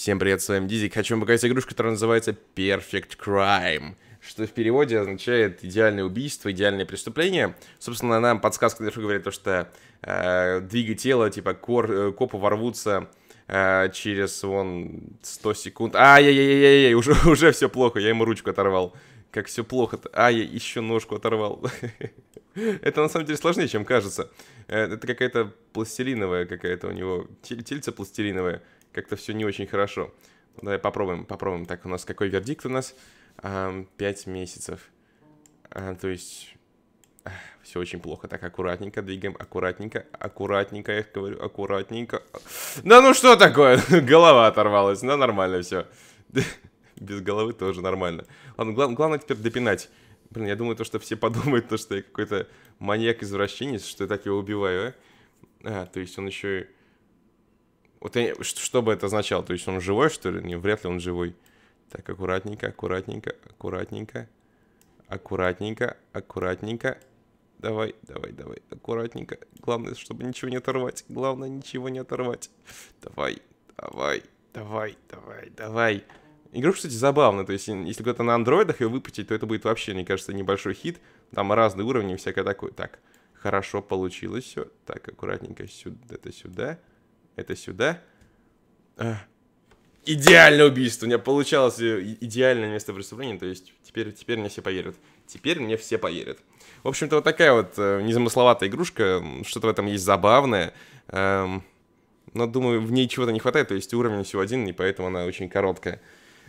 Всем привет, с вами Дизик. Хочу вам показать игрушку, которая называется Perfect Crime, что в переводе означает идеальное убийство, идеальное преступление. Собственно, нам подсказка наверху говорит то, что э, двигай тело, типа кор, э, копы ворвутся э, через, вон, 100 секунд. Ай-яй-яй-яй, уже, уже все плохо, я ему ручку оторвал. Как все плохо-то. А, я еще ножку оторвал. Это на самом деле сложнее, чем кажется. Э, это какая-то пластилиновая какая-то у него. Тельце пластилиновое как-то все не очень хорошо. Давай попробуем, попробуем. Так, у нас какой вердикт у нас? Пять месяцев. А, то есть... Все очень плохо. Так, аккуратненько двигаем, аккуратненько, аккуратненько, я говорю, аккуратненько. Да ну что такое? Голова оторвалась, ну нормально все. Без головы тоже нормально. Ладно, глав, главное теперь допинать. Блин, я думаю, то, что все подумают, то, что я какой-то маньяк-извращенец, что я так его убиваю, а? а? то есть он еще и вот я, что, что бы это означало? То есть он живой, что ли? Не, вряд ли он живой. Так, аккуратненько, аккуратненько, аккуратненько, аккуратненько, аккуратненько. Давай, давай, давай, аккуратненько. Главное, чтобы ничего не оторвать. Главное, ничего не оторвать. Давай, давай, давай, давай, давай. Игру, кстати, забавная. То есть, если кто-то на андроидах ее выпустить, то это будет вообще, мне кажется, небольшой хит. Там разные уровни и всякое такое. Так, хорошо получилось все. Так, аккуратненько сюда, это сюда это сюда. А. Идеальное убийство. У меня получалось э, идеальное место преступления. То есть теперь, теперь мне все поверят. Теперь мне все поверят. В общем-то, вот такая вот э, незамысловатая игрушка. Что-то в этом есть забавное. Эм, но, думаю, в ней чего-то не хватает. То есть уровень всего один, и поэтому она очень короткая.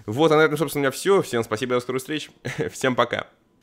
Вот, а на этом, собственно, у меня все. Всем спасибо до скорую встреч. Всем пока.